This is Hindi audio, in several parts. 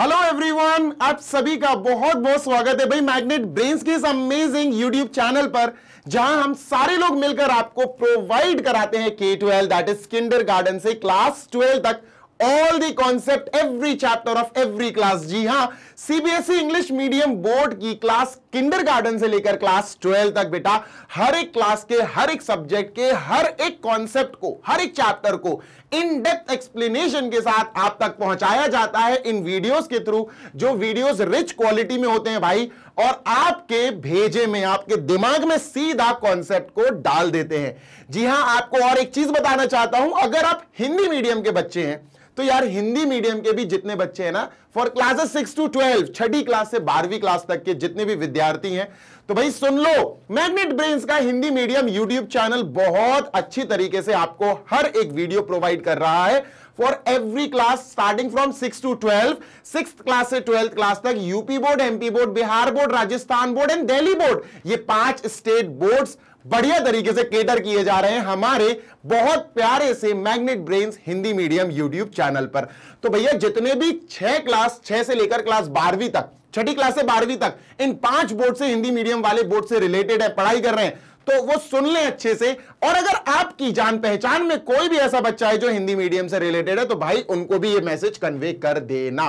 हेलो एवरीवन आप सभी का बहुत बहुत स्वागत है भाई मैग्नेट ब्रेन्स के इस अमेजिंग यूट्यूब चैनल पर जहां हम सारे लोग मिलकर आपको प्रोवाइड कराते हैं के twelve that is kindergarten से क्लास ट्वेल्व तक all the concept every chapter of every class जी हां सीबीएसई इंग्लिश मीडियम बोर्ड की क्लास किंडर से लेकर क्लास ट्वेल्व तक बेटा हर एक क्लास के हर एक सब्जेक्ट के हर एक कॉन्सेप्ट को हर एक चैप्टर को इन डेप्थ एक्सप्लेनेशन के साथ आप तक पहुंचाया जाता है इन वीडियोस के थ्रू जो वीडियोस रिच क्वालिटी में होते हैं भाई और आपके भेजे में आपके दिमाग में सीधा कॉन्सेप्ट को डाल देते हैं जी हां आपको और एक चीज बताना चाहता हूं अगर आप हिंदी मीडियम के बच्चे हैं तो यार हिंदी मीडियम के भी जितने बच्चे हैं ना for classes six to twelve छठी क्लास से बारहवीं क्लास तक के जितने भी विद्यार्थी हैं तो भाई सुन लो मैग्नेट ब्रेन का हिंदी मीडियम यूट्यूब चैनल बहुत अच्छी तरीके से आपको हर एक वीडियो प्रोवाइड कर रहा है for every class starting from six to twelve six class से ट्वेल्थ क्लास तक UP board MP board Bihar board Rajasthan board and Delhi board ये पांच स्टेट बोर्ड्स बढ़िया तरीके से केटर किए जा रहे हैं हमारे बहुत प्यारे से magnet brains Hindi medium YouTube channel पर तो भैया जितने भी छह क्लास छह से लेकर क्लास बारहवीं तक छठी क्लास से बारहवीं तक इन पांच बोर्ड से हिंदी मीडियम वाले बोर्ड से रिलेटेड है पढ़ाई कर रहे हैं तो वो सुन लें अच्छे से और अगर आपकी जान पहचान में कोई भी ऐसा बच्चा है जो हिंदी मीडियम से रिलेटेड है तो भाई उनको भी ये मैसेज कन्वे कर देना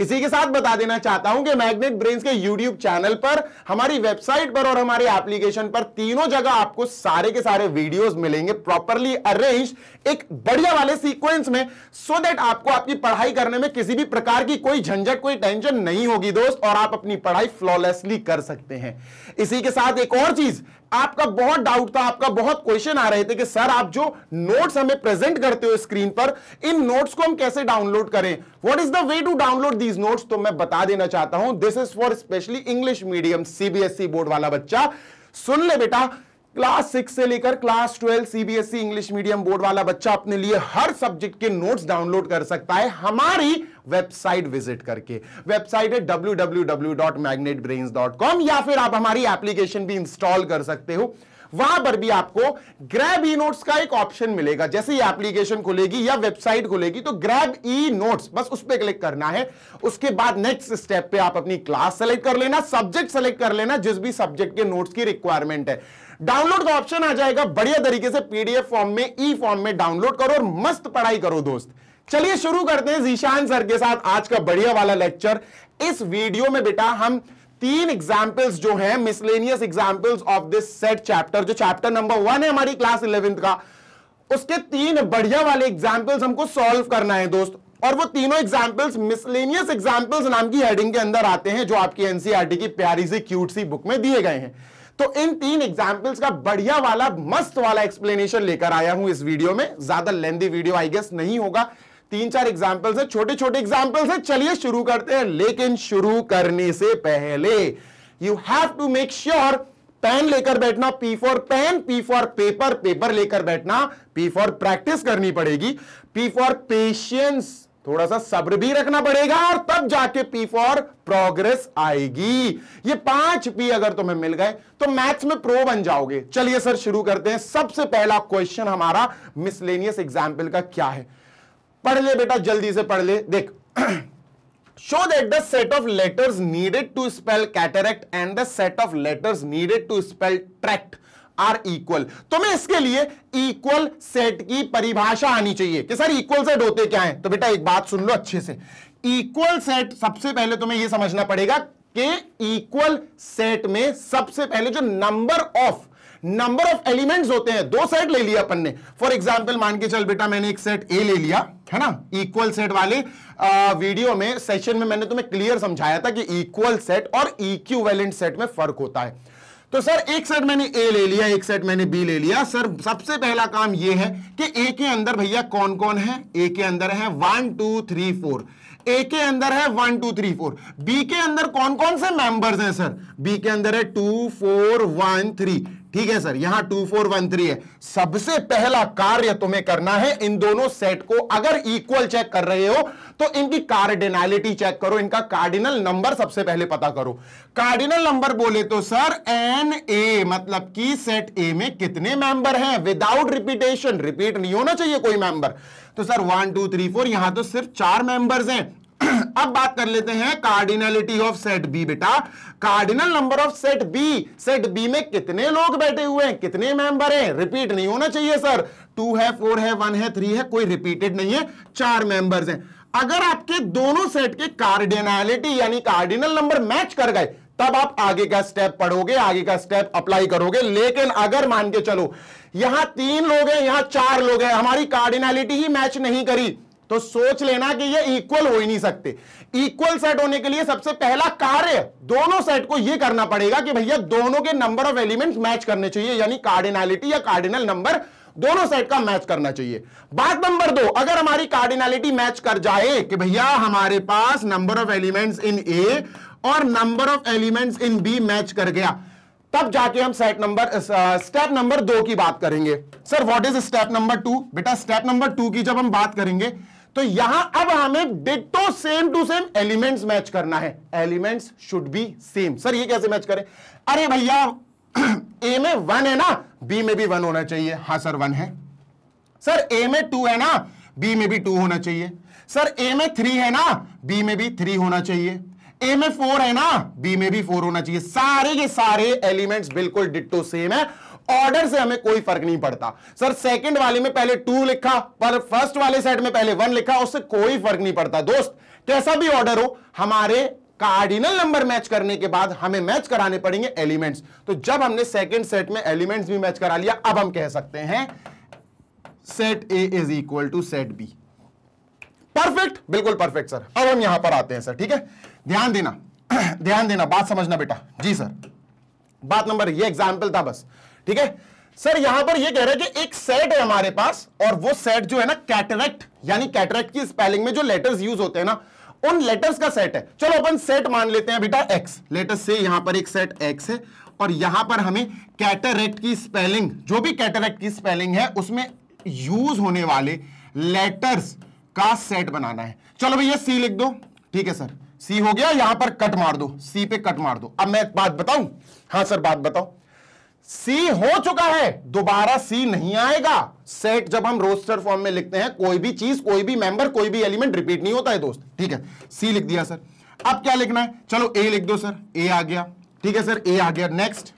इसी के साथ बता देना चाहता हूं कि मैग्नेट ब्रेन के यूट्यूब चैनल पर हमारी वेबसाइट पर और हमारे एप्लीकेशन पर तीनों जगह आपको सारे के सारे वीडियोस मिलेंगे प्रॉपरली अरेंज एक बढ़िया वाले सीक्वेंस में सो so देट आपको आपकी पढ़ाई करने में किसी भी प्रकार की कोई झंझट कोई टेंशन नहीं होगी दोस्त और आप अपनी पढ़ाई फ्लॉलेसली कर सकते हैं इसी के साथ एक और चीज आपका बहुत डाउट था आपका बहुत क्वेश्चन आ रहे थे कि सर आप जो नोट्स हमें प्रेजेंट करते हो स्क्रीन पर इन नोट्स को हम कैसे डाउनलोड करें what is the way to download these note तो मैं बता देना चाहता हूं this is for specially English medium CBSE board वाला बच्चा सुन ले बेटा क्लास सिक्स से लेकर class twelve CBSE English medium board वाला बच्चा अपने लिए हर सब्जेक्ट के नोट्स डाउनलोड कर सकता है हमारी वेबसाइट विजिट करके वेबसाइट है डब्ल्यू या फिर आप हमारी एप्लीकेशन भी इंस्टॉल कर सकते हो वहां पर भी आपको ग्रैब ई नोट्स का एक ऑप्शन मिलेगा जैसे ही एप्लीकेशन खुलेगी या वेबसाइट खुलेगी तो ग्रैब ई नोट्स बस उस पर क्लिक करना है उसके बाद नेक्स्ट स्टेप पे आप अपनी क्लास सेलेक्ट कर लेना सब्जेक्ट सेलेक्ट कर लेना जिस भी सब्जेक्ट के नोट्स की रिक्वायरमेंट है डाउनलोड का ऑप्शन आ जाएगा बढ़िया तरीके से पीडीएफ फॉर्म में ई फॉर्म में डाउनलोड करो और मस्त पढ़ाई करो दोस्त चलिए शुरू करते हैं जीशान सर के साथ आज का बढ़िया वाला लेक्चर इस वीडियो में बेटा हम तीन एग्जाम्पल्स जो है miscellaneous examples of this set chapter जो चैप्टर नंबर वन है हमारी क्लास इलेवेंथ का उसके तीन बढ़िया वाले एग्जाम्पल्स हमको सॉल्व करना है दोस्त और वो तीनों एग्जाम्पल्स मिसलेनियस एग्जाम्पल्स नाम की हेडिंग के अंदर आते हैं जो आपकी एनसीआरटी e की प्यारी सी क्यूट सी बुक में दिए गए हैं तो इन तीन एग्जाम्पल्स का बढ़िया वाला मस्त वाला एक्सप्लेनेशन लेकर आया हूं इस वीडियो में ज्यादा लेंदी वीडियो आई गेस नहीं होगा तीन चार एग्जाम्पल्स है छोटे छोटे एग्जाम्पल्स है चलिए शुरू करते हैं लेकिन शुरू करने से पहले you have to make sure pen लेकर बैठना P for pen P for paper paper लेकर बैठना पी फॉर प्रैक्टिस करनी पड़ेगी पी फॉर पेशेंस थोड़ा सा सब्र भी रखना पड़ेगा और तब जाके पी फॉर प्रोग्रेस आएगी ये पांच पी अगर तुम्हें मिल गए तो मैथ्स में प्रो बन जाओगे चलिए सर शुरू करते हैं सबसे पहला क्वेश्चन हमारा मिसलेनियस एग्जाम्पल का क्या है पढ़ ले बेटा जल्दी से पढ़ ले देख show that the set of letters needed to spell cataract and the set of letters needed to spell tract are equal तुम्हें इसके लिए इक्वल सेट की परिभाषा आनी चाहिए कि सर इक्वल सेट होते क्या हैं तो बेटा एक बात सुन लो अच्छे से इक्वल सेट सबसे पहले तुम्हें यह समझना पड़ेगा कि इक्वल सेट में सबसे पहले जो number of number of elements होते हैं दो सेट ले लिया अपन ने फॉर एग्जांपल मान के चल बेटा मैंने एक सेट ए ले लिया है ना इक्वल सेट वाले आ, वीडियो में सेशन में मैंने तुम्हें क्लियर समझाया था कि इक्वल सेट और इक्यूवेलेंट सेट में फर्क होता है तो सर एक सेट मैंने ए ले लिया एक सेट मैंने बी ले लिया सर सबसे पहला काम यह है कि ए के अंदर भैया कौन कौन है ए के अंदर है one two three four A के अंदर है one two three four B के अंदर कौन कौन से मेंबर्स हैं सर बी के अंदर है टू फोर वन थ्री ठीक है सर यहां टू फोर वन थ्री है सबसे पहला कार्य तुम्हें करना है इन दोनों सेट को अगर इक्वल चेक कर रहे हो तो इनकी कार्डिनालिटी चेक करो इनका कार्डिनल नंबर सबसे पहले पता करो कार्डिनल नंबर बोले तो सर एन ए मतलब कि सेट ए में कितने मेंबर हैं विदाउट रिपीटेशन रिपीट नहीं होना चाहिए कोई मेंबर तो sir one two three four यहां तो सिर्फ चार मेंबर्स हैं अब बात कर लेते हैं कार्डिनलिटी ऑफ सेट बी बेटा cardinal number of set B set B में कितने लोग बैठे हुए हैं कितने मेंबर हैं रिपीट नहीं होना चाहिए सर टू है फोर है वन है थ्री है कोई रिपीटेड नहीं है चार मेंबर्स हैं अगर आपके दोनों सेट के कार्डिनलिटी यानी कार्डिनल नंबर मैच कर गए तब आप आगे का स्टेप पढ़ोगे आगे का स्टेप अप्लाई करोगे लेकिन अगर मान के चलो यहां तीन लोग हैं यहां चार लोग हैं हमारी कार्डिनलिटी ही मैच नहीं करी तो सोच लेना कि ये इक्वल हो ही नहीं सकते इक्वल सेट होने के लिए सबसे पहला कार्य दोनों सेट को ये करना पड़ेगा कि भैया दोनों के नंबर ऑफ एलिमेंट्स मैच करने चाहिए यानी कार्डिनालिटी या कार्डिनल नंबर दोनों सेट का मैच करना चाहिए बात नंबर दो अगर हमारी कार्डिनालिटी मैच कर जाए कि भैया हमारे पास number of elements in A और number of elements in B match कर गया तब जाके हम सेट नंबर स्टेप नंबर दो की बात करेंगे sir what is step number two बेटा स्टेप नंबर टू की जब हम बात करेंगे तो यहां अब हमें ditto same to same elements match करना है elements should be same sir ये कैसे मैच करें अरे भैया ए में वन है ना बी में भी वन होना चाहिए हा सर वन है सर ए में टू है ना बी में भी टू होना चाहिए सर ए में थ्री है ना बी में भी थ्री होना चाहिए ए में फोर है ना बी में भी फोर होना चाहिए सारे के सारे एलिमेंट्स बिल्कुल डिट्टो सेम है ऑर्डर से हमें कोई फर्क नहीं पड़ता सर सेकंड वाले में पहले टू लिखा पर फर्स्ट वाले सेट में पहले वन लिखा उससे कोई फर्क नहीं पड़ता दोस्त कैसा भी ऑर्डर हो हमारे कार्डिनल नंबर मैच करने के बाद हमें मैच कराने पड़ेंगे एलिमेंट्स तो जब हमने सेकेंड सेट में एलिमेंट्स भी मैच करा लिया अब हम कह सकते हैं set A is equal to set B perfect बिल्कुल परफेक्ट सर अब हम यहां पर आते हैं सर ठीक है ध्यान देना ध्यान देना बात समझना बेटा जी सर बात नंबर ये एग्जाम्पल था बस ठीक है सर यहां पर ये कह रहे हैं कि एक सेट है हमारे पास और वो सेट जो है ना कैटरेक्ट यानी कैटरेक्ट की स्पेलिंग में जो लेटर्स यूज होते हैं ना उन लेटर्स का सेट है चलो अपन सेट मान लेते हैं बेटा एक्स लेटर से यहां पर एक सेट एक्स है और यहां पर हमें कैटरेक्ट की स्पेलिंग जो भी कैटरेक्ट की स्पेलिंग है उसमें यूज होने वाले लेटर्स का सेट बनाना है चलो भैया सी लिख दो ठीक है सर सी हो गया यहां पर कट मार दो सी पे कट मार दो अब मैं बात बताऊं हां सर बात बताओ सी हो चुका है दोबारा सी नहीं आएगा सेट जब हम रोस्टर फॉर्म में लिखते हैं कोई भी चीज कोई भी मेंबर कोई भी एलिमेंट रिपीट नहीं होता है दोस्त ठीक है सी लिख दिया सर अब क्या लिखना है चलो ए लिख दो सर ए आ गया ठीक है सर ए आ गया नेक्स्ट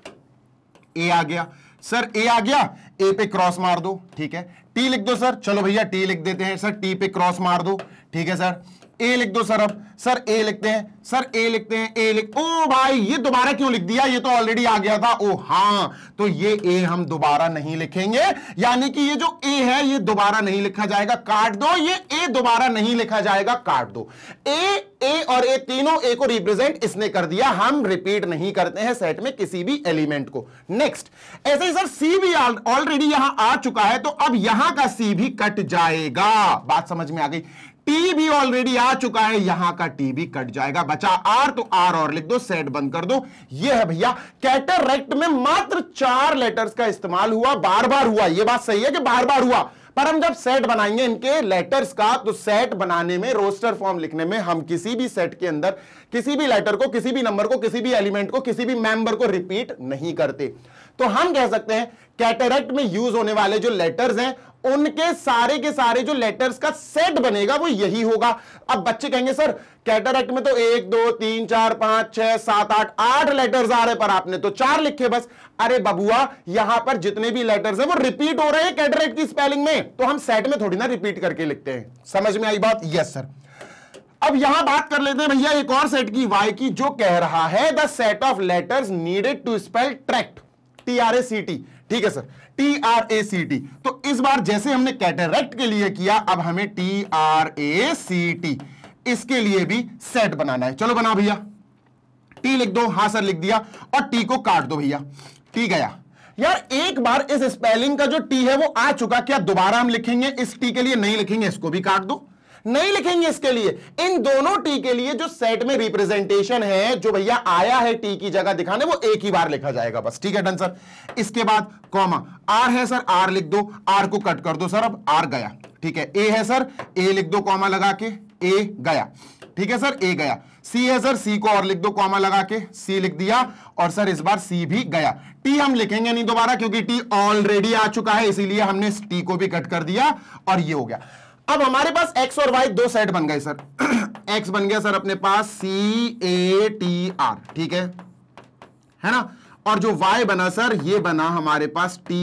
ए आ गया सर ए आ गया ए पे क्रॉस मार दो ठीक है टी लिख दो सर चलो भैया टी लिख देते हैं सर टी पे क्रॉस मार दो ठीक है सर ए लिख दो सर अब सर ए लिखते हैं सर ए लिखते हैं ए लिख ओ भाई ये दोबारा क्यों लिख दिया ये तो ऑलरेडी आ गया था ओ हाँ तो ये ए हम दोबारा नहीं लिखेंगे यानी कि ये जो ए है ये दोबारा नहीं लिखा जाएगा काट दो ये ए दोबारा नहीं लिखा जाएगा काट दो ए ए और ए तीनों ए को रिप्रेजेंट इसने कर दिया हम रिपीट नहीं करते हैं सेट में किसी भी एलिमेंट को नेक्स्ट ऐसे ही सर सी भी ऑलरेडी यहां आ चुका है तो अब यहां का सी भी कट जाएगा बात समझ में आ गई टी भी ऑलरेडी आ चुका है यहां का टी भी कट जाएगा बचा आर तो आर और लिख दो सेट बंद कर दो ये है भैया कैटरेक्ट में मात्र चार लेटर्स का इस्तेमाल हुआ बार बार हुआ ये बात सही है कि बार बार हुआ पर हम जब सेट बनाएंगे इनके लेटर्स का तो सेट बनाने में रोस्टर फॉर्म लिखने में हम किसी भी सेट के अंदर किसी भी लेटर को किसी भी नंबर को किसी भी एलिमेंट को किसी भी मेंबर को रिपीट नहीं करते तो हम कह सकते हैं कैटरेक्ट में यूज होने वाले जो लेटर्स हैं उनके सारे के सारे जो लेटर्स का सेट बनेगा वो यही होगा अब बच्चे कहेंगे सर कैटरेक्ट में तो एक दो तीन चार पांच छह सात आठ आठ लेटर्स आ रहे पर आपने तो चार लिखे बस अरे बबुआ यहां पर जितने भी लेटर्स हैं वो रिपीट हो रहे हैं कैटरेक्ट की स्पेलिंग में तो हम सेट में थोड़ी ना रिपीट करके लिखते हैं समझ में आई बात यस सर अब यहां बात कर लेते हैं भैया एक और सेट की वाई की जो कह रहा है the set of letters needed to spell tract T R A C T ठीक है sir T R A C T तो इस बार जैसे हमने कैटेरेक्ट के लिए किया अब हमें T R A C T इसके लिए भी सेट बनाना है चलो बना भैया टी लिख दो हाँ सर लिख दिया और टी को काट दो भैया टी गया यार एक बार इस स्पेलिंग का जो टी है वो आ चुका क्या दोबारा हम लिखेंगे इस टी के लिए नहीं लिखेंगे इसको भी काट दो नहीं लिखेंगे इसके लिए इन दोनों टी के लिए जो सेट में रिप्रेजेंटेशन है जो भैया आया है टी की जगह दिखाने वो एक ही बार लिखा जाएगा बस ठीक है डन सर इसके बाद कॉमा आर है सर आर लिख दो आर को कट कर दो सर अब आर गया ठीक है ए है सर ए लिख दो कॉमा लगा के ए गया ठीक है सर ए गया सी है सर सी को और लिख दो कॉमा लगा के सी लिख दिया और सर इस बार सी भी गया टी हम लिखेंगे नहीं दोबारा क्योंकि टी ऑलरेडी आ चुका है इसीलिए हमने टी को भी कट कर दिया और ये हो गया अब हमारे पास एक्स और वाई दो सेट बन गए सर एक्स बन गया सर अपने पास सी ए टी आर ठीक है है ना और जो वाई बना सर ये बना हमारे पास T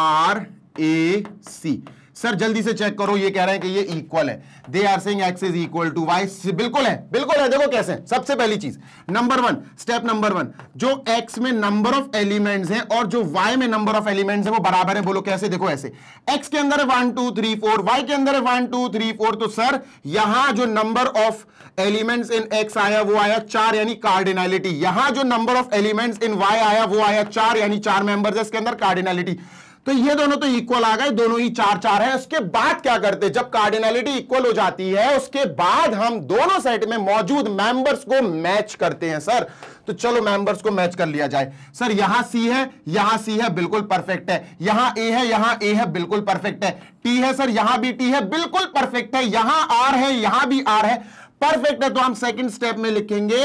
R A C sir जल्दी से चेक करो ये कह रहे हैं कि ये इक्वल है they are saying X is equal to Y बिल्कुल है बिल्कुल है देखो कैसे सबसे पहली चीज number one step number one जो एक्स में नंबर ऑफ एलिमेंट्स हैं और जो वाई में नंबर ऑफ एलिमेंट्स हैं वो बराबर है बोलो कैसे देखो ऐसे एक्स के अंदर one two three four Y के अंदर वन टू थ्री फोर तो सर यहां जो number of elements in X आया वो आया चार यानी कार्डिनैलिटी यहां जो number of elements in Y आया वो आया चार यानी चार मेंबर्स इसके अंदर कार्डिनैलिटी तो ये दोनों तो इक्वल आ गए दोनों ही चार चार है उसके बाद क्या करते जब कार्डिनलिटी इक्वल हो जाती है उसके बाद हम दोनों सेट में मौजूद मेंबर्स को मैच करते हैं सर तो चलो मेंबर्स को मैच कर लिया जाए सर यहां सी है यहां सी है बिल्कुल परफेक्ट है यहां ए है यहां ए है बिल्कुल परफेक्ट है टी है सर यहां भी टी है बिल्कुल परफेक्ट है यहां आर है यहां भी आर है परफेक्ट है तो हम सेकंड स्टेप में लिखेंगे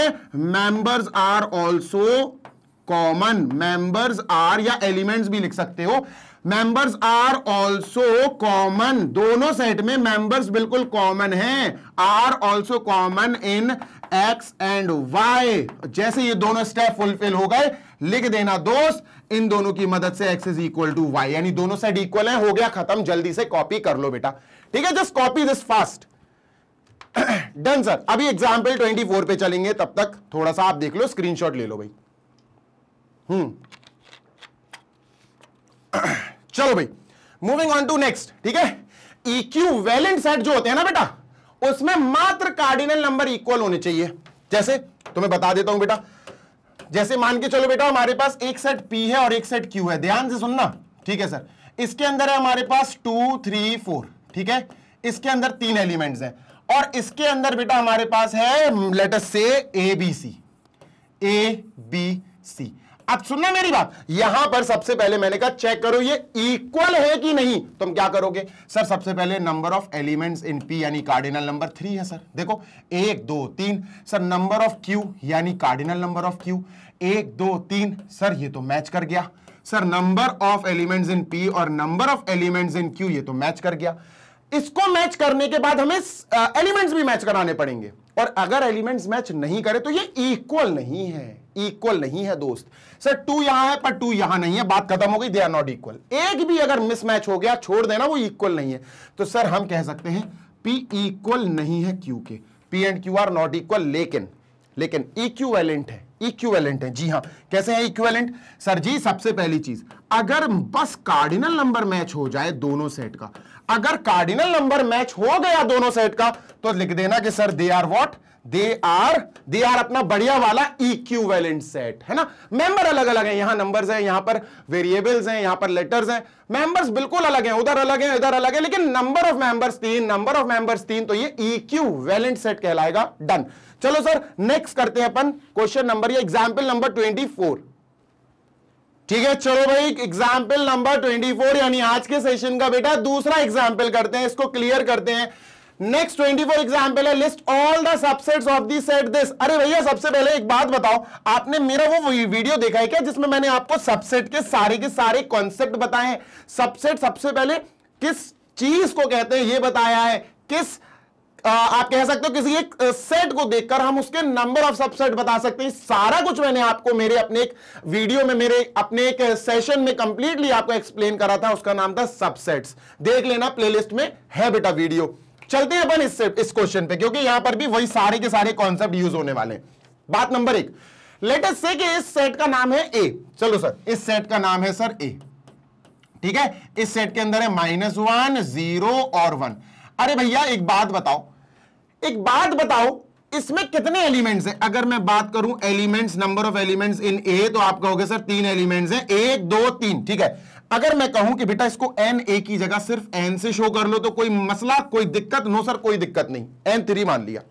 members are also common members are या एलिमेंट्स भी लिख सकते हो मेंबर्स आर ऑल्सो कॉमन दोनों सेट में मेंबर्स बिल्कुल कॉमन हैं are also common in X and Y जैसे ये दोनों स्टेप फुलफिल हो गए लिख देना दोस्त इन दोनों की मदद से X is equal to Y यानी दोनों सेट इक्वल है हो गया खत्म जल्दी से कॉपी कर लो बेटा ठीक है just copy this fast done sir अभी एग्जाम्पल फोर पे चलेंगे तब तक थोड़ा सा आप देख लो स्क्रीनशॉट ले लो भाई हम्म चलो भाई मूविंग ऑन टू नेक्स्ट ठीक है इक्यू वैलेंट सेट जो होते हैं ना बेटा उसमें मात्र कार्डिनल नंबर इक्वल होने चाहिए जैसे तुम्हें बता देता हूं बेटा जैसे मान के चलो बेटा हमारे पास एक सेट पी है और एक सेट क्यू है ध्यान से सुनना ठीक है सर इसके अंदर है हमारे पास टू थ्री फोर ठीक है इसके अंदर तीन एलिमेंट्स हैं और इसके अंदर बेटा हमारे पास है लेटर से A B C A B C अब सुनना मेरी बात यहां पर सबसे पहले मैंने कहा चेक करो ये इक्वल है कि नहीं तुम क्या करोगे सर सबसे पहले number of elements in P यानी कार्डिनल नंबर थ्री है सर देखो एक दो तीन सर नंबर ऑफ क्यू यानी कार्डिनल नंबर ऑफ क्यू एक दो तीन सर ये तो मैच कर गया sir number of elements in P और number of elements in Q ये तो मैच कर गया इसको मैच करने के बाद हमें एलिमेंट्स भी मैच कराने पड़ेंगे और अगर एलिमेंट्स मैच नहीं करे तो ये इक्वल नहीं है इक्वल नहीं है दोस्त सर टू यहां है पर टू यहां नहीं है बात खत्म हो गई दे आर नॉट इक्वल एक भी अगर मिसमैच हो गया छोड़ देना वो इक्वल नहीं है तो सर हम कह सकते हैं पी इक्वल नहीं है क्यू के P and Q are not equal लेकिन लेकिन इक्वेलेंट है इक्वेलेंट है जी हां कैसे है इक्वेलेंट सर जी सबसे पहली चीज अगर बस कार्डिनल नंबर मैच हो जाए दोनों सेट का अगर कार्डिनल नंबर मैच हो गया दोनों सेट का तो लिख देना कि sir they are what they are they are अपना बढ़िया वाला इक्यूवेलेंट सेट है ना मेंबर अलग अलग है यहां नंबर्स हैं यहां पर वेरिएबल्स हैं यहां पर लेटर्स हैं मेंबर्स बिल्कुल अलग हैं उधर अलग हैं इधर अलग है लेकिन नंबर ऑफ मेंबर्स तीन नंबर ऑफ मेंबर्स तीन तो ये इक्यूवेलेंट सेट कहलाएगा डन चलो सर नेक्स्ट करते हैं अपन क्वेश्चन नंबर या एग्जाम्पल नंबर ट्वेंटी फोर ठीक है चलो भाई एग्जाम्पल नंबर ट्वेंटी फोर यानी आज के सेशन का बेटा दूसरा एग्जाम्पल करते हैं इसको क्लियर करते हैं नेक्स्ट ट्वेंटी फोर एग्जाम्पल है list all the subsets of the set this अरे भैया सबसे पहले एक बात बताओ आपने मेरा वो वीडियो देखा है क्या जिसमें मैंने आपको सबसेट के सारे के सारे कॉन्सेप्ट बताए हैं सबसेट सबसे पहले किस चीज को कहते हैं ये बताया है किस आ, आप कह सकते हो किसी एक सेट को देखकर हम उसके नंबर ऑफ सबसेट बता सकते हैं सारा कुछ मैंने आपको मेरे अपने एक वीडियो में मेरे अपने एक सेशन में कंप्लीटली आपको एक्सप्लेन करा था उसका नाम था सबसेट्स देख लेना प्लेलिस्ट में है बेटा वीडियो चलते हैं अपन इस इस क्वेश्चन पे क्योंकि यहां पर भी वही सारे के सारे कॉन्सेप्ट यूज होने वाले बात नंबर एक लेटेस्ट से कि इस सेट का नाम है ए चलो सर इस सेट का नाम है सर ए ठीक है इस सेट के अंदर है माइनस वन जीरो और वन अरे भैया एक बात बताओ एक बात बताओ इसमें कितने एलिमेंट्स हैं अगर मैं बात करूं elements number of elements in A तो आप कहोगे सर तीन एलिमेंट्स हैं एक दो तीन ठीक है अगर मैं कहूं कि बेटा इसको एन ए की जगह सिर्फ एन से शो कर लो तो कोई मसला कोई दिक्कत नो सर कोई दिक्कत नहीं एन थ्री मान लिया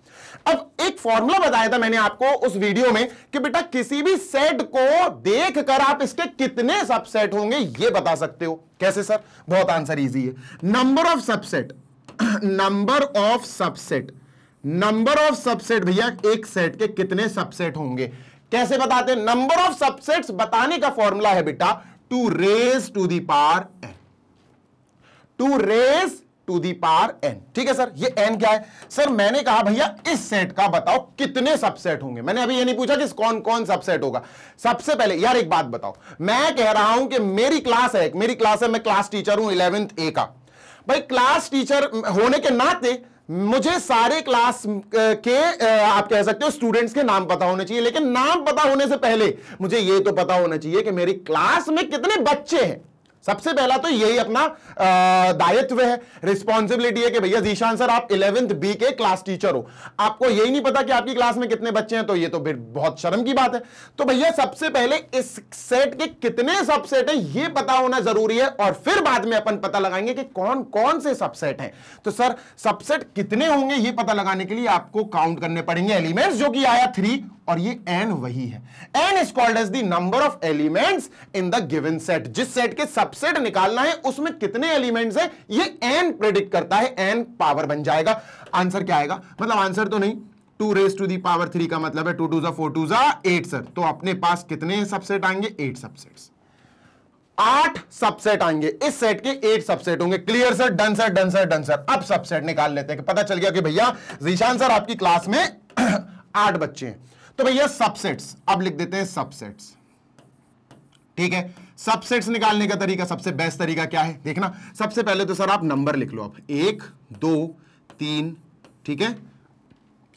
अब एक फॉर्मूला बताया था मैंने आपको उस वीडियो में कि बेटा किसी भी सेट को देखकर आप इसके कितने सबसेट होंगे ये बता सकते हो कैसे सर बहुत आंसर इजी है number of subset number of subset number of subset भैया एक सेट के कितने सबसेट होंगे कैसे बताते हैं नंबर ऑफ सबसेट्स बताने का फॉर्मूला है बेटा two raise to the power n two raise to power n ठीक है सर ये एन क्या है सर मैंने कहा भैया इस सेट का बताओ कितने सबसेट होंगे मैंने अभी ये नहीं पूछा कि कौन कौन सबसेट होगा सबसे पहले यार एक बात बताओ मैं कह रहा हूं कि मेरी क्लास है मेरी क्लास है मैं क्लास टीचर हूं इलेवेंथ ए का भाई क्लास टीचर होने के नाते मुझे सारे क्लास के आप कह सकते हो स्टूडेंट्स के नाम पता होने चाहिए लेकिन नाम पता होने से पहले मुझे यह तो पता होना चाहिए कि मेरी क्लास में कितने बच्चे हैं सबसे पहला तो यही अपना दायित्व है रिस्पॉन्सिबिलिटी है कि भैया जीशान सर आप इलेवेंथ बी के क्लास टीचर हो आपको यही नहीं पता कि आपकी क्लास में कितने बच्चे हैं तो ये तो फिर बहुत शर्म की बात है तो भैया सबसे पहले इस सेट के कितने सबसेट है ये पता होना जरूरी है और फिर बाद में अपन पता लगाएंगे कि कौन कौन से सबसेट हैं तो सर सबसेट कितने होंगे ये पता लगाने के लिए आपको काउंट करने पड़ेंगे एलिमेंट्स जो कि आया थ्री और ये एन वही है n is called as the number of elements in the given set जिस सेट के सब सबसेट निकालना है उसमें कितने एलिमेंट्स हैं ये एन प्रेडिक्ट करता है एन पावर बन जाएगा आंसर क्या आएगा मतलब आंसर तो नहीं two raise to the power three का मतलब है टू टू जा फोर टू जा एट सर तो अपने पास कितने सबसेट आएंगे एट सबसेट आठ सबसेट आएंगे इस सेट के एट सबसेट होंगे clear sir done sir done sir done sir अब सबसेट निकाल लेते हैं पता चल गया कि भैया जीशान सर आपकी क्लास में आठ बच्चे हैं तो भैया सबसेट्स अब लिख देते हैं सबसेट्स ठीक है सबसेट्स निकालने का तरीका सबसे बेस्ट तरीका क्या है देखना सबसे पहले तो सर आप नंबर लिख लो आप एक दो तीन ठीक है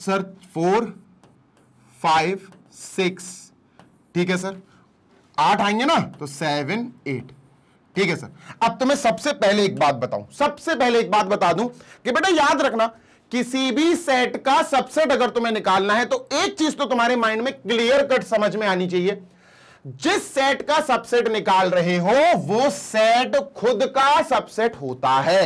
सर फोर फाइव सिक्स ठीक है सर आठ आएंगे ना तो सेवन एट ठीक है सर अब तो सबसे पहले एक बात बताऊं सबसे पहले एक बात बता दूं कि बेटा याद रखना किसी भी सेट का सबसेट अगर तुम्हें निकालना है तो एक चीज तो तुम्हारे माइंड में क्लियर कट समझ में आनी चाहिए जिस सेट का सबसेट निकाल रहे हो वो सेट खुद का सबसेट होता है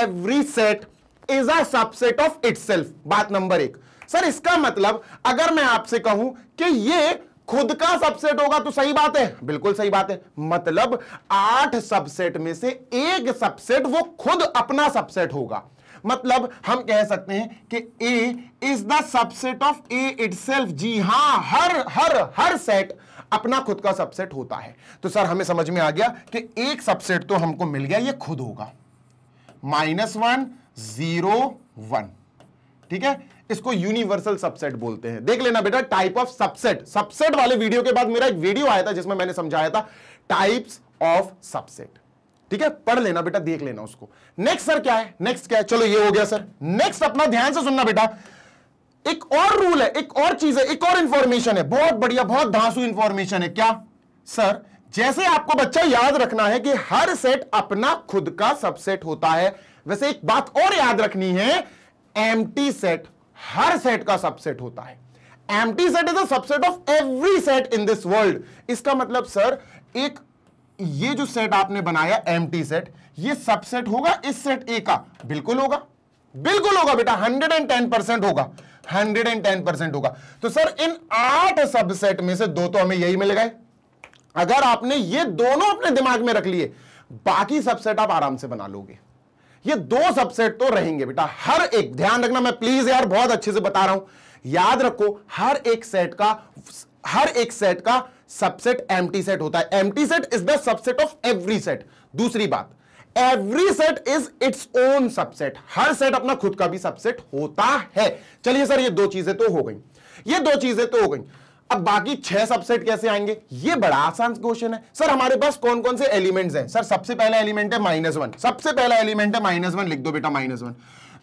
every set is a subset of self बात नंबर एक सर इसका मतलब अगर मैं आपसे कहूं कि ये खुद का सबसेट होगा तो सही बात है बिल्कुल सही बात है मतलब आठ सबसेट में से एक सबसेट वो खुद अपना सबसेट होगा मतलब हम कह सकते हैं कि A is the subset of A it जी हां हर हर हर सेट अपना खुद का सबसेट होता है तो सर हमें समझ में आ गया कि एक सबसेट तो हमको मिल गया ये खुद होगा माइनस वन जीरो वन ठीक है इसको यूनिवर्सल सबसेट बोलते हैं देख लेना बेटा टाइप ऑफ सबसेट सबसेट वाले वीडियो के बाद मेरा एक वीडियो आया था जिसमें मैंने समझाया था टाइप्स ऑफ सबसेट ठीक है पढ़ लेना बेटा देख लेना उसको नेक्स्ट सर क्या है नेक्स्ट क्या है चलो ये हो गया सर नेक्स्ट अपना ध्यान से सुनना बेटा एक और रूल है एक और चीज है एक और इंफॉर्मेशन है बहुत बढ़िया बहुत धांसू इंफॉर्मेशन है क्या सर जैसे आपको बच्चा याद रखना है कि हर सेट अपना खुद का सबसेट होता है वैसे एक बात और याद रखनी है एम सेट हर सेट का सबसेट होता है empty set is a subset of every set in this world इसका मतलब सर एक ये जो सेट आपने बनाया टी सेट ये सबसेट होगा इस सेट ए का बिल्कुल होगा बिल्कुल होगा बेटा 110 परसेंट होगा 110 परसेंट होगा तो सर इन आठ सबसेट में से दो तो हमें यही मिल गए अगर आपने ये दोनों अपने दिमाग में रख लिए बाकी सबसेट आप आराम से बना लोगे ये दो सबसेट तो रहेंगे बेटा हर एक ध्यान रखना मैं प्लीज यार बहुत अच्छे से बता रहा हूं याद रखो हर एक सेट का हर एक सेट का सबसेट एम्प्टी सेट होता है empty set is the subset of every set दूसरी बात every set is its own subset हर सेट अपना खुद का भी सबसेट होता है चलिए सर ये दो चीजें तो हो गई ये दो चीजें तो हो गई अब बाकी छह सबसेट कैसे आएंगे ये बड़ा आसान क्वेश्चन है सर हमारे पास कौन कौन से एलिमेंट्स हैं सर सबसे पहला एलिमेंट है माइनस वन सबसे पहला एलिमेंट है माइनस वन लिख दो बेटा माइनस वन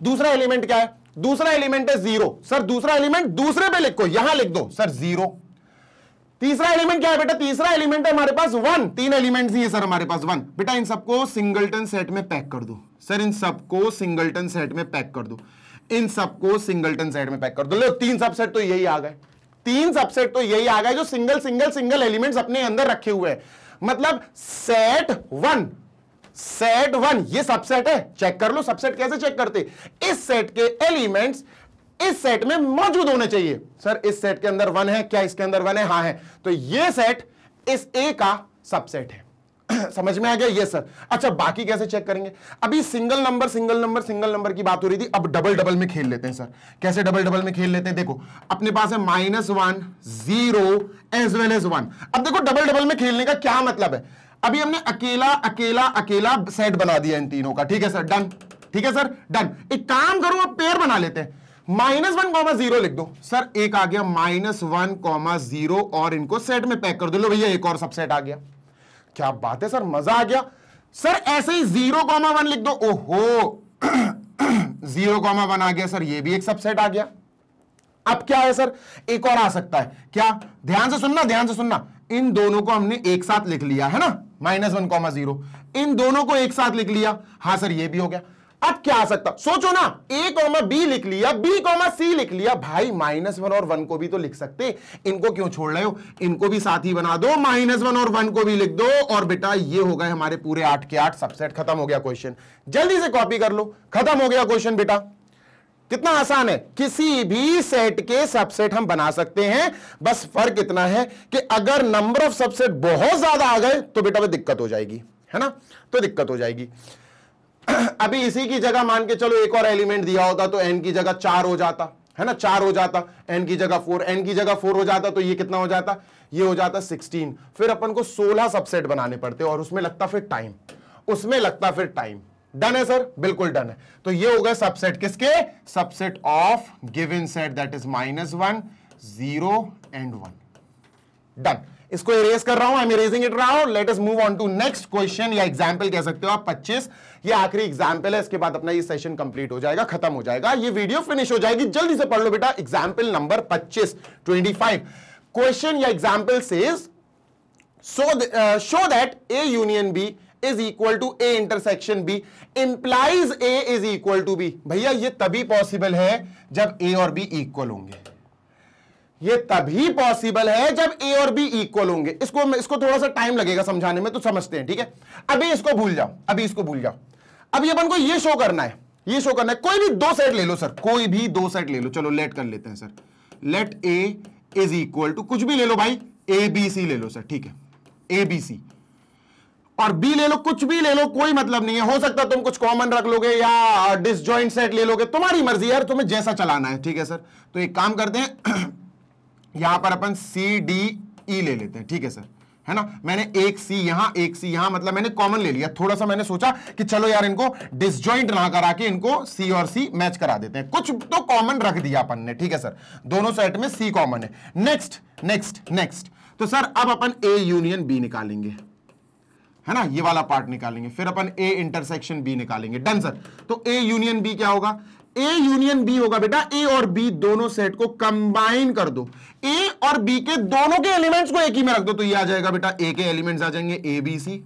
दूसरा एलिमेंट क्या है दूसरा एलिमेंट है जीरो सर दूसरा एलिमेंट दूसरे पे लिखो यहां लिख दो सर जीरो तीसरा एलिमेंट क्या है बेटा तीसरा एलिमेंट है हमारे पास वन तीन एलिमेंट ही है सर हमारे पास वन बेटा इन सबको सिंगलटन सेट में पैक कर दो सर इन सबको सिंगलटन सेट में पैक कर दो इन सबको सिंगलटन सेट में पैक कर दो लो तीन सबसेट तो यही आ गए तीन सबसेट तो यही आ गए जो सिंगल सिंगल सिंगल एलिमेंट्स अपने अंदर रखे हुए हैं मतलब सेट वन सेट वन ये सबसेट है चेक कर लो सबसेट कैसे चेक करते इस सेट के एलिमेंट्स इस सेट में मौजूद होने चाहिए सर इस सेट के अंदर वन है क्या इसके अंदर वन है हा है तो ये सेट इस ए का सबसेट है समझ में आ गया ये सर अच्छा बाकी कैसे चेक करेंगे अभी single number single number single number की बात हो रही थी अब डबल डबल में खेल लेते हैं सर कैसे डबल डबल में खेल लेते हैं देखो अपने पास है minus one zero as well as one अब देखो डबल डबल में खेलने का क्या मतलब है अभी हमने अकेला अकेला अकेला सेट बना दिया इन तीनों का ठीक है सर डन ठीक है सर डन एक काम करो आप पेयर बना लेते हैं माइनस वन कॉमा जीरो लिख दो सर एक आ गया माइनस वन कॉमा जीरो और इनको सेट में पैक कर दो लो भैया एक और सबसेट आ गया क्या बात है सर मजा आ गया सर ऐसे ही जीरो कॉमा वन लिख दो ओहो जीरो कॉमा वन आ गया सर ये भी एक सबसेट आ गया अब क्या है सर एक और आ सकता है क्या ध्यान से सुनना ध्यान से सुनना इन दोनों को हमने एक साथ लिख लिया है ना माइनस वन कॉमा जीरो इन दोनों को एक साथ लिख लिया हाँ सर ये भी हो गया अब क्या आ सकता सोचो ना ए कॉमा बी लिख लिया बी कॉमा सी लिख लिया भाई माइनस वन और वन को भी तो लिख सकते इनको क्यों छोड़ रहे हो इनको भी साथ ही बना दो माइनस वन और वन को भी लिख दो और बेटा ये हो गए हमारे पूरे आठ के आठ सबसेट खत्म हो गया क्वेश्चन जल्दी से कॉपी कर लो खत्म हो गया क्वेश्चन बेटा कितना आसान है किसी भी सेट के सबसेट हम बना सकते हैं बस फर्क इतना है कि अगर नंबर ऑफ सबसेट बहुत ज्यादा आ गए तो बेटा वह दिक्कत हो जाएगी है ना तो दिक्कत हो जाएगी अभी इसी की जगह मान के चलो एक और एलिमेंट दिया होता तो एन की जगह चार हो जाता है ना चार हो जाता एन की जगह फोर एन की जगह फोर हो जाता तो ये कितना हो जाता ये हो जाता सिक्सटीन फिर अपन को सोलह सबसेट बनाने पड़ते और उसमें लगता फिर टाइम उसमें लगता फिर टाइम डन है सर बिल्कुल डन है तो ये हो गया सबसेट किसके subset of given set that is minus one zero and one done इसको इरेज कर रहा हूं आई एम इरेजिंग इट रहा हूं let us move on to next question या एग्जाम्पल कह सकते हो आप 25 ये आखिरी एग्जाम्पल है इसके बाद अपना ये सेशन कंप्लीट हो जाएगा खत्म हो जाएगा ये वीडियो फिनिश हो जाएगी जल्दी से पढ़ लो बेटा एग्जाम्पल नंबर 25 25 क्वेश्चन या एग्जाम्पल से show that A union B is equal to A intersection B implies A is equal to B भैया ये तभी पॉसिबल है जब ए और बी इक्वल होंगे ये तभी पॉसिबल है जब ए और बी इक्वल होंगे इसको इसको थोड़ा सा टाइम लगेगा समझाने में तो समझते हैं ठीक है अभी इसको भूल जाओ अभी इसको भूल जाओ अभी अपन को ये शो करना है ये शो करना है कोई भी दो सेट ले लो सर कोई भी दो सेट ले लो चलो लेट कर लेते हैं sir let A is equal to कुछ भी ले लो भाई ए बी सी ले लो सर ठीक है ए बी सी और बी ले लो कुछ भी ले लो कोई मतलब नहीं है हो सकता तुम कुछ कॉमन रख लोगे या डिसजॉइंट सेट ले लोगे तुम्हारी मर्जी यार तुम्हें जैसा चलाना है ठीक है सर तो एक काम करते हैं यहां पर अपन सी डी ई ले लेते हैं ठीक है सर है ना मैंने एक सी यहां एक सी यहां मतलब मैंने कॉमन ले लिया थोड़ा सा मैंने सोचा कि चलो यार इनको डिसजॉइंट ना करा के इनको सी और सी मैच करा देते हैं कुछ तो कॉमन रख दिया अपन ने ठीक है सर दोनों सेट में सी कॉमन है नेक्स्ट नेक्स्ट नेक्स्ट तो सर अब अपन ए यूनियन बी निकालेंगे है ना ये वाला पार्ट निकालेंगे फिर अपन ए इंटरसेक्शन बी निकालेंगे डन सर तो ए यूनियन बी क्या होगा ए यूनियन बी होगा बेटा ए और बी दोनों सेट को कंबाइन कर दो ए और बी के दोनों के एलिमेंट्स को एक ही में रख दो तो ये आ जाएगा बेटा ए के एलिमेंट्स आ जाएंगे ए बी सी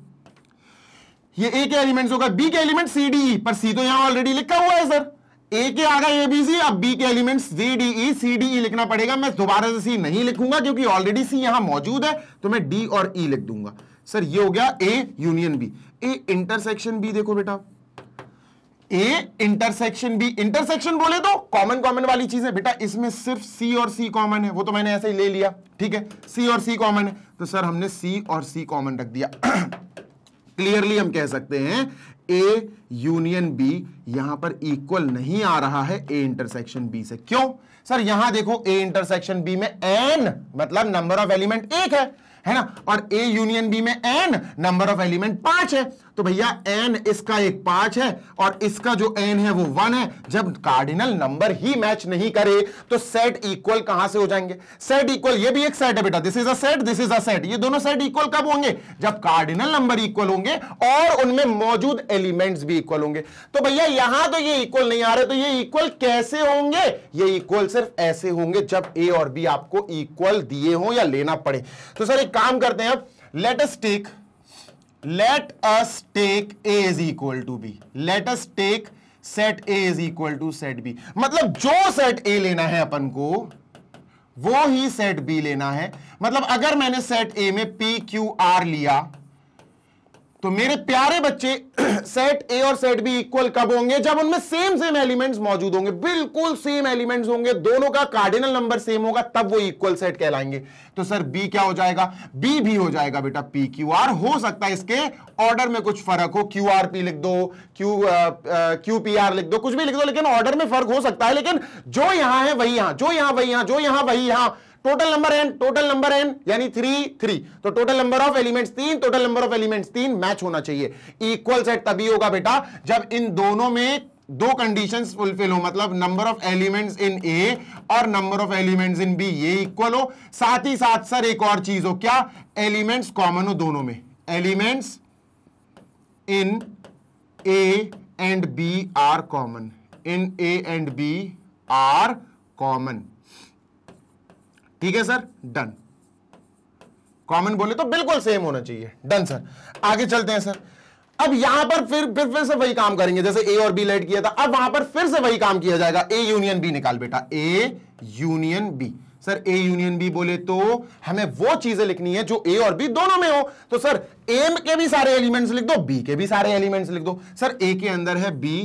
ये ए के एलिमेंट्स होगा बी के एलिमेंट सी डी पर सी तो यहां ऑलरेडी लिखा हुआ है सर ए के आ गए एबीसी अब बी के elements D D E C D E लिखना पड़ेगा मैं दोबारा से सी नहीं लिखूंगा क्योंकि ऑलरेडी सी यहां मौजूद है तो मैं डी और ई e लिख दूंगा सर ये हो गया A union B A intersection B देखो बेटा ए इंटरसेक्शन बी इंटरसेक्शन बोले तो कॉमन कॉमन वाली चीज है बेटा इसमें सिर्फ सी और सी कॉमन है वो तो मैंने ऐसे ही ले लिया ठीक है सी और सी कॉमन है तो सर हमने सी और सी कॉमन रख दिया क्लियरली हम कह सकते हैं ए यूनियन बी यहां पर इक्वल नहीं आ रहा है ए इंटरसेक्शन बी से क्यों सर यहां देखो ए इंटरसेक्शन बी में एन मतलब नंबर ऑफ एलिमेंट एक है है ना और ए यूनियन बी में एन नंबर ऑफ एलिमेंट पांच है तो भैया एन इसका एक पांच है और इसका जो एन है वो वन है जब कार्डिनल नंबर ही मैच नहीं करे तो सेट इक्वल कहां से हो जाएंगे सेट इक्वल ये भी एक सेट है बेटा this is a set this is a set ये दोनों सेट इक्वल कब होंगे जब कार्डिनल नंबर इक्वल होंगे और उनमें मौजूद एलिमेंट्स भी इक्वल होंगे तो भैया यहां तो ये इक्वल नहीं आ रहे तो ये इक्वल कैसे होंगे ये इक्वल सिर्फ ऐसे होंगे जब ए और बी आपको इक्वल दिए हो या लेना पड़े तो सर एक काम करते हैं अब let us take let us take A is equal to B let us take set A is equal to set B मतलब जो सेट ए लेना है अपन को वो ही सेट बी लेना है मतलब अगर मैंने सेट ए में पी क्यू आर लिया तो मेरे प्यारे बच्चे सेट ए और सेट बी इक्वल कब होंगे जब उनमें सेम सेम एलिमेंट्स मौजूद होंगे बिल्कुल सेम एलिमेंट्स होंगे दोनों का कार्डिनल नंबर सेम होगा तब वो इक्वल सेट कहलाएंगे तो सर बी क्या हो जाएगा बी भी हो जाएगा बेटा पी क्यू आर हो सकता है इसके ऑर्डर में कुछ फर्क हो क्यू आर पी लिख दो क्यू क्यू पी आर लिख दो कुछ भी लिख दो लेकिन ऑर्डर में फर्क हो सकता है लेकिन जो यहां है वही यहां जो यहां वही यहां जो यहां वही यहां total number n total number n यानी थ्री थ्री तो टोटल नंबर ऑफ एलिमेंट्स तीन टोटल नंबर ऑफ एलिमेंट्स तीन मैच होना चाहिए इक्वल सेट तभी होगा बेटा जब इन दोनों में दो कंडीशन फुलफिल हो मतलब number of elements in A और number of elements in B ये इक्वल हो साथ ही साथ सर एक और चीज हो क्या एलिमेंट्स कॉमन हो दोनों में elements in A and B are common in A and B are common ठीक है सर डन कॉमन बोले तो बिल्कुल सेम होना चाहिए डन सर आगे चलते हैं सर अब यहां पर फिर फिर फिर से वही काम करेंगे जैसे ए और बी लेट किया था अब वहां पर फिर से वही काम किया जाएगा ए यूनियन बी निकाल बेटा A union B sir A union B बोले तो हमें वो चीजें लिखनी है जो ए और बी दोनों में हो तो सर ए के भी सारे एलिमेंट्स लिख दो बी के भी सारे एलिमेंट्स लिख दो सर ए के अंदर है B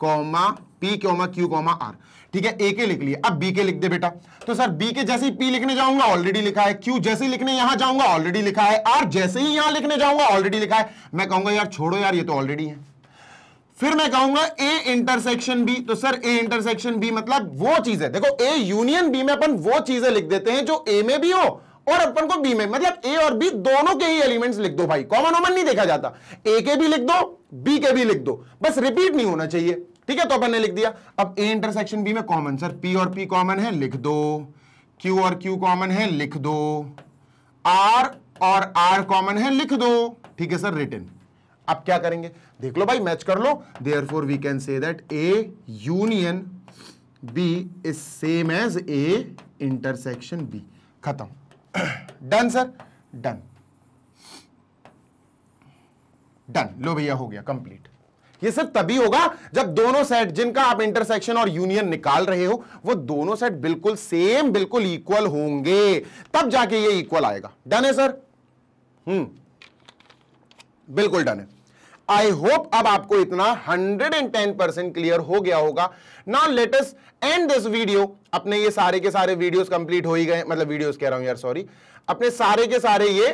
comma P comma Q comma R ठीक है ए के लिख लिया अब बी के लिख दे बेटा तो सर बी के जैसे ही पी लिखने जाऊंगा ऑलरेडी लिखा है क्यू जैसे ही लिखने यहां जाऊंगा ऑलरेडी लिखा है आर जैसे ही यहां लिखने जाऊंगा ऑलरेडी लिखा है मैं कहूंगा यार छोड़ो यार ये तो ऑलरेडी है फिर मैं कहूंगा ए इंटरसेक्शन बी तो सर ए इंटरसेक्शन बी मतलब वो चीज है देखो ए यूनियन बी में अपन वो चीजें लिख देते हैं जो ए में भी हो और अपन को बी में मतलब ए और बी दोनों के ही एलिमेंट्स लिख दो भाई कॉमन ओमन नहीं देखा जाता ए के भी लिख दो बी के भी लिख दो बस रिपीट नहीं होना चाहिए ठीक है तो अपन ने लिख दिया अब ए इंटरसेक्शन बी में कॉमन सर पी और पी कॉमन है लिख दो क्यू और क्यू कॉमन है लिख दो आर और आर कॉमन है लिख दो ठीक है सर रिटर्न अब क्या करेंगे देख लो भाई मैच कर लो therefore we can say that A union B is same as A intersection B खत्म डन सर डन डन लो भैया हो गया कंप्लीट ये सिर्फ तभी होगा जब दोनों सेट जिनका आप इंटरसेक्शन और यूनियन निकाल रहे हो वो दोनों सेट बिल्कुल सेम बिल्कुल इक्वल होंगे तब जाके ये इक्वल आएगा डन है सर हम्म बिल्कुल डन है आई होप अब आपको इतना 110 परसेंट क्लियर हो गया होगा now let's end this video अपने ये सारे के सारे वीडियोस कंप्लीट हो ही गए मतलब वीडियोस कह रहा हूं यार सॉरी अपने सारे के सारे ये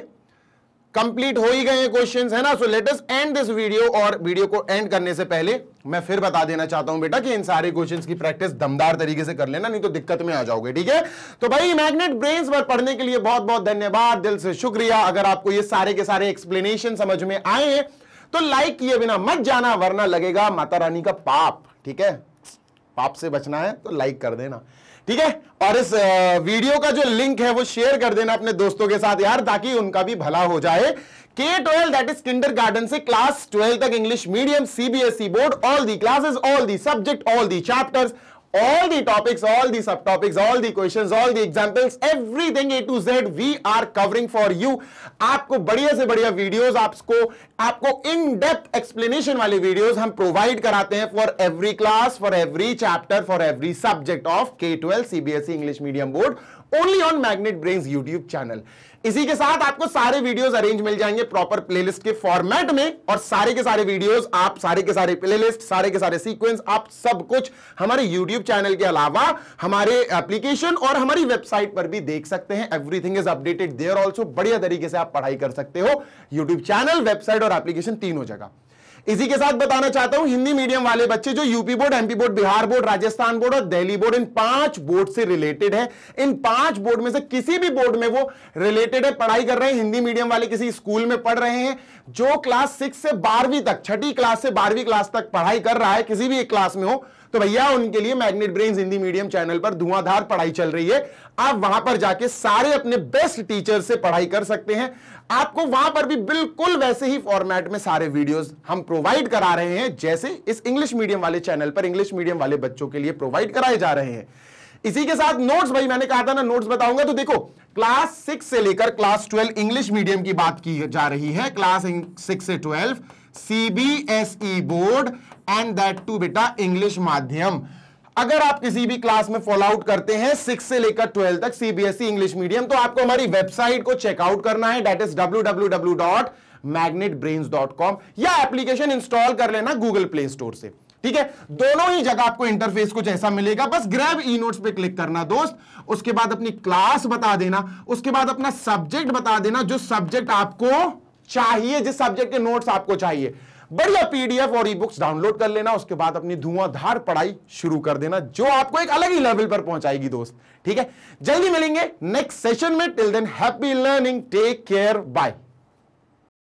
कंप्लीट हो ही गए क्वेश्चन है ना so us end this video और वीडियो को एंड करने से पहले मैं फिर बता देना चाहता हूं बेटा कि इन सारे क्वेश्चंस की प्रैक्टिस दमदार तरीके से कर लेना नहीं तो दिक्कत में आ जाओगे ठीक है तो भाई मैग्नेट ब्रेन्स पर पढ़ने के लिए बहुत बहुत धन्यवाद दिल से शुक्रिया अगर आपको ये सारे के सारे एक्सप्लेनेशन समझ में आए हैं तो लाइक किए बिना मत जाना वरना लगेगा माता रानी का पाप ठीक है पाप से बचना है तो लाइक कर देना ठीक है और इस वीडियो का जो लिंक है वो शेयर कर देना अपने दोस्तों के साथ यार ताकि उनका भी भला हो जाए के twelve that is kindergarten से क्लास ट्वेल्व तक English medium CBSE board all the classes all the subject all the chapters all the topics, all the sub topics all the questions, all the examples, everything A to Z we are covering for you. aapko badhiya se badhiya videos aapko aapko in depth explanation wale videos hum provide karate hain for every class for every chapter for every subject of k12 cbse english medium board only on magnet brains youtube channel इसी के साथ आपको सारे वीडियोस अरेंज मिल जाएंगे प्रॉपर प्लेलिस्ट के फॉर्मेट में और सारे के सारे वीडियोस आप सारे के सारे प्लेलिस्ट सारे के सारे सीक्वेंस आप सब कुछ हमारे यूट्यूब यूट्यूब चैनल के अलावा हमारे एप्लीकेशन और हमारी वेबसाइट पर भी देख सकते हैं everything is updated there also बढ़िया तरीके से आप पढ़ाई कर सकते हो यूट्यूब चैनल वेबसाइट और एप्लीकेशन तीनों जगह इसी के साथ बताना चाहता हूं हिंदी मीडियम वाले बच्चे जो UP board MP board Bihar board Rajasthan board और दिल्ली बोर्ड इन पांच बोर्ड से रिलेटेड है इन पांच बोर्ड में से किसी भी बोर्ड में वो रिलेटेड है पढ़ाई कर रहे हैं हिंदी मीडियम वाले किसी स्कूल में पढ़ रहे हैं जो क्लास सिक्स से बारहवीं तक छठी क्लास से बारहवीं क्लास तक पढ़ाई कर रहा है किसी भी एक क्लास में हो तो भैया उनके लिए Magnet Brain Hindi medium channel पर धुआंधार पढ़ाई चल रही है आप वहां पर जाके सारे अपने बेस्ट टीचर से पढ़ाई कर सकते हैं आपको वहां पर भी बिल्कुल वैसे ही फॉर्मेट में सारे वीडियोस हम प्रोवाइड करा रहे हैं जैसे इस इंग्लिश मीडियम वाले चैनल पर इंग्लिश मीडियम वाले बच्चों के लिए प्रोवाइड कराए जा रहे हैं इसी के साथ नोट्स भाई मैंने कहा था ना नोट्स बताऊंगा तो देखो क्लास सिक्स से लेकर क्लास ट्वेल्व इंग्लिश मीडियम की बात की जा रही है क्लास सिक्स से twelve CBSE board and that too बेटा इंग्लिश माध्यम अगर आप किसी भी क्लास में फॉलो आउट करते हैं सिक्स से लेकर ट्वेल्व तक सीबीएसई इंग्लिश मीडियम तो आपको हमारी वेबसाइट को चेकआउट करना है that is W W W dot magnetbrains.com या एप्लीकेशन इंस्टॉल कर लेना गूगल प्ले स्टोर से ठीक है दोनों ही जगह आपको इंटरफेस कुछ ऐसा मिलेगा बस ग्रैब ई नोट्स पे क्लिक करना दोस्त उसके बाद अपनी क्लास बता देना उसके बाद अपना सब्जेक्ट बता देना जो सब्जेक्ट आपको चाहिए जिस सब्जेक्ट के नोट्स आपको चाहिए बढ़िया पीडीएफ और ई बुक्स डाउनलोड कर लेना उसके बाद अपनी धुआंधार पढ़ाई शुरू कर देना जो आपको एक अलग ही लेवल पर पहुंचाएगी दोस्त ठीक है जल्दी मिलेंगे नेक्स्ट सेशन में till then happy learning take care bye